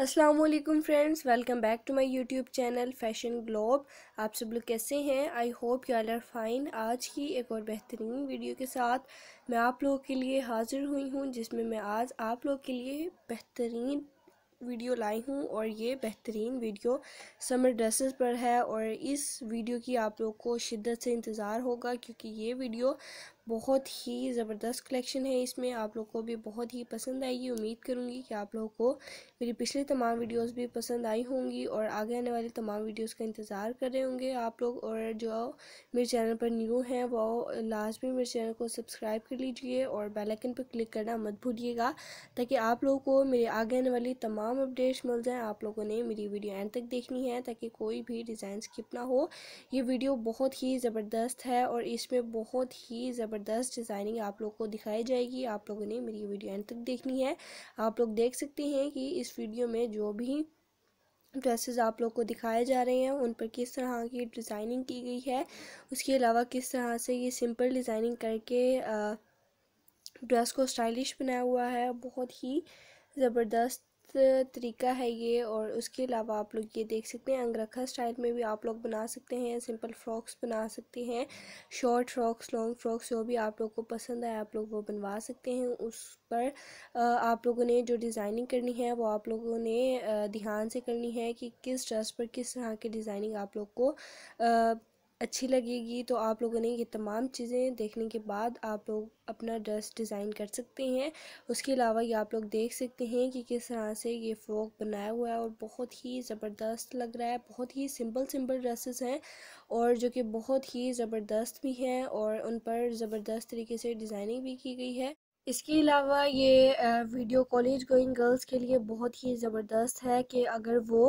Aslam friends welcome back to my YouTube channel Fashion Globe आप सब लोग कैसे हैं I hope you are fine आज की एक और बेहतरीन वीडियो के साथ मैं आप लोगों के लिए हाज़िर हुई हूँ जिसमें मैं आज आप लोगों के लिए बेहतरीन वीडियो लाई हूँ और ये बेहतरीन वीडियो समर ड्रेसेस पर है और इस वीडियो की आप लोग को शिद्दत से इंतज़ार होगा क्योंकि ये वीडियो बहुत ही ज़बरदस्त कलेक्शन है इसमें आप लोग को भी बहुत ही पसंद आएगी उम्मीद करूँगी कि आप लोगों को मेरी पिछली तमाम वीडियोस भी पसंद आई होंगी और आगे आने वाली तमाम वीडियोस का इंतज़ार कर रहे होंगे आप लोग और जो मेरे चैनल पर न्यू हैं वो लाजमी मेरे चैनल को सब्सक्राइब कर लीजिए और बेलाइकन पर क्लिक करना मत भूलिएगा ताकि आप लोगों को मेरे आगे आने वाली तमाम अपडेट्स मिल जाएँ आप लोगों ने मेरी वीडियो एंड तक देखनी है ताकि कोई भी डिज़ाइन स्किप ना हो ये वीडियो बहुत ही ज़बरदस्त है और इसमें बहुत ही ज़बरदस्त ज़बरदस्त डिज़ाइनिंग आप लोग को दिखाई जाएगी आप लोगों ने मेरी वीडियो एंड तक देखनी है आप लोग देख सकते हैं कि इस वीडियो में जो भी ड्रेसेस आप लोग को दिखाए जा रहे हैं उन पर किस तरह की डिज़ाइनिंग की गई है उसके अलावा किस तरह से ये सिंपल डिज़ाइनिंग करके ड्रेस को स्टाइलिश बनाया हुआ है बहुत ही ज़बरदस्त तरीका है ये और उसके अलावा आप लोग ये देख सकते हैं अंगरखा स्टाइल में भी आप लोग बना सकते हैं सिंपल फ्रॉक्स बना सकते हैं शॉर्ट फ्रॉक्स लॉन्ग फ्रॉक्स जो भी आप लोग को पसंद आए आप लोग वो बनवा सकते हैं उस पर आप लोगों ने जो डिज़ाइनिंग करनी है वो आप लोगों ने ध्यान से करनी है कि किस ड्रेस पर किस तरह की डिज़ाइनिंग आप लोग को अच्छी लगेगी तो आप लोगों ने ये तमाम चीज़ें देखने के बाद आप लोग अपना ड्रेस डिज़ाइन कर सकते हैं उसके अलावा ये आप लोग देख सकते हैं कि किस तरह से ये फ्रॉक बनाया हुआ है और बहुत ही ज़बरदस्त लग रहा है बहुत ही सिंपल सिंपल ड्रेसेस हैं और जो कि बहुत ही ज़बरदस्त भी हैं और उन पर ज़बरदस्त तरीके से डिज़ाइनिंग भी की गई है इसके अलावा ये वीडियो कॉलेज गोइंग गर्ल्स के लिए बहुत ही ज़बरदस्त है कि अगर वो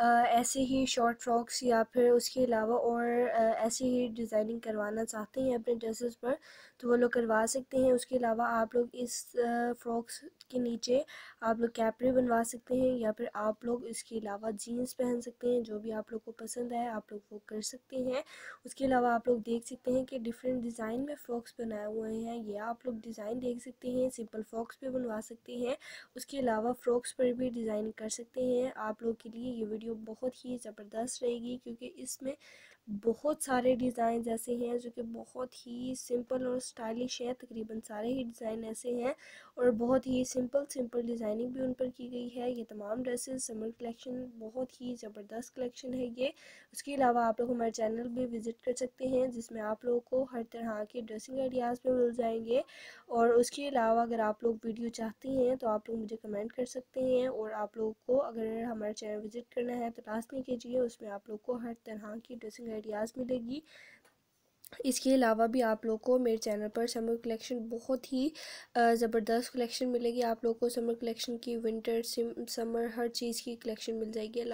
ऐसे ही शॉर्ट फ्रॉक्स या फिर उसके अलावा और ऐसे ही डिज़ाइनिंग करवाना चाहते हैं अपने ड्रेसेस पर तो वो लोग करवा सकते हैं उसके अलावा आप लोग इस फ्रॉक्स के नीचे आप लोग कैपरी बनवा सकते हैं या फिर आप लोग इसके अलावा जीन्स पहन सकते हैं जो भी आप लोग को पसंद है आप लोग वो कर सकते हैं उसके अलावा आप लोग देख सकते हैं कि डिफरेंट डिज़ाइन में फ्रॉक्स बनाए हुए हैं या आप लोग डिज़ाइन देख सकते हैं सिंपल फ्रॉक्स पर बनवा सकते हैं उसके अलावा फ्रॉक्स पर भी डिज़ाइन कर सकते हैं आप लोग के लिए ये वीडियो वीडियो बहुत ही ज़बरदस्त रहेगी क्योंकि इसमें बहुत सारे डिज़ाइन ऐसे हैं जो कि बहुत ही सिंपल और स्टाइलिश हैं तकरीबन सारे ही डिज़ाइन ऐसे हैं और बहुत ही सिंपल सिंपल डिज़ाइनिंग भी उन पर की गई है ये तमाम ड्रेसेस समर कलेक्शन बहुत ही ज़बरदस्त कलेक्शन है ये उसके अलावा आप लोग हमारे चैनल भी विज़िट कर सकते हैं जिसमें आप लोगों को हर तरह के ड्रेसिंग आइडियाज़ भी मिल जाएंगे और उसके अलावा अगर आप लोग वीडियो चाहते हैं तो आप लोग मुझे कमेंट कर सकते हैं और आप लोगों को अगर हमारा चैनल विज़िट करना है तो लास्ट में कीजिए उसमें आप लोग को हर तरह की ड्रेसिंग आइडियाज़ मिलेगी इसके अलावा भी आप लोग को मेरे चैनल पर समर कलेक्शन बहुत ही ज़बरदस्त कलेक्शन मिलेगी आप लोग को समर कलेक्शन की विंटर समर हर चीज़ की कलेक्शन मिल जाएगी